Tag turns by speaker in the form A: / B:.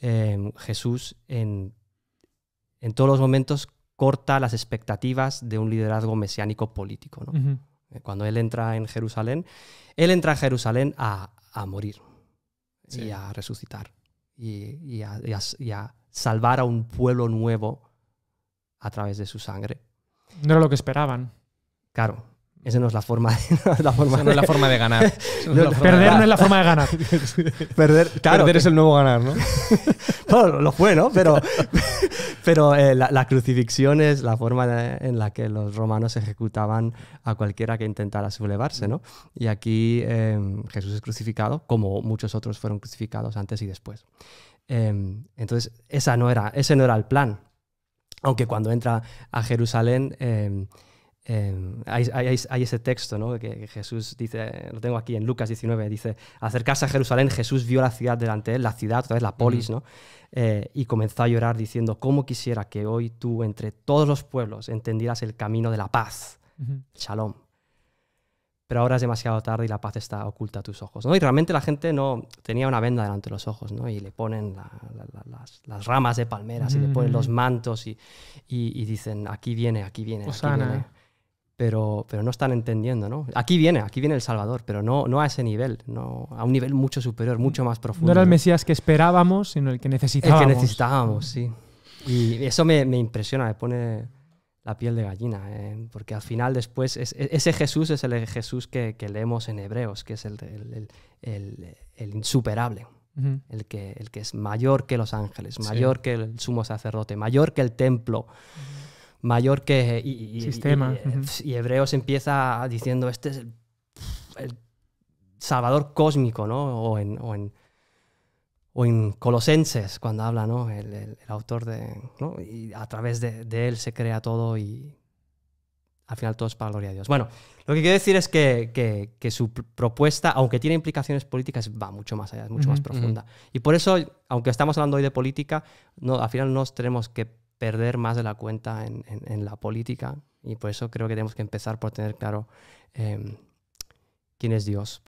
A: Em, Jesús en, en, todos los momentos corta las expectativas de un liderazgo mesiánico político. Eh, cuando él entra en Jerusalén, él entra a Jerusalén a, morir y a resucitar y, a, y a salvar a un pueblo nuevo a través de su sangre. No era lo que esperaban. Claro, esa no es la forma, de ganar. perder no es la forma de ganar. perder, es el nuevo ganar, ¿no? lo fue, ¿no? Pero, pero eh, la, crucifixión es la forma en la que los romanos ejecutaban a cualquiera que intentara sublevarse, ¿no? Y aquí em, Jesús es crucificado, como muchos otros fueron crucificados antes y después. Em, entonces, esa no era, ese no era el plan. Aunque cuando entra a Jerusalén em, hay, ese texto que, Jesús dice, lo tengo aquí en Lucas 19, dice, acercarse a Jerusalén, Jesús vio la ciudad delante de él, la ciudad, otra vez la polis, ¿no? Eh, y comenzó a llorar diciendo, ¿cómo quisiera que hoy tú entre todos los pueblos entendieras el camino de la paz? Shalom. Pero ahora es demasiado tarde y la paz está oculta a tus ojos. ¿no? Y realmente la gente no tenía una venda delante de los ojos ¿no? y le ponen las, ramas de palmeras y le ponen los mantos y, dicen, aquí viene, aquí viene. Aquí viene ¿eh? pero, pero no están entendiendo, ¿no? Aquí viene, aquí viene el Salvador, pero no, no a ese nivel, no, a un nivel mucho superior, mucho más profundo. No era el Mesías que esperábamos, sino el que necesitábamos. El que necesitábamos, sí. Y eso me, me impresiona, me pone la piel de gallina, ¿eh? porque al final después es, e, ese Jesús es el Jesús que, leemos en Hebreos, que es el, el, insuperable, el, que, el que es mayor que los ángeles, mayor que el sumo sacerdote, mayor que el templo mayor que... Eh, y, Sistema. Y, eh, Hebreos empieza diciendo, este es el, Salvador cósmico, ¿no? O en, Colosenses, cuando habla, ¿no? El, autor de... Y a través de, él se crea todo y al final todo es para gloria de Dios. Bueno, lo que quiero decir es que, su propuesta, aunque tiene implicaciones políticas, va mucho más allá, es mucho más profunda. Y por eso, aunque estamos hablando hoy de política, no, al final nos tenemos que perder más de la cuenta en, la política y por eso creo que tenemos que empezar por tener claro em, quién es Dios.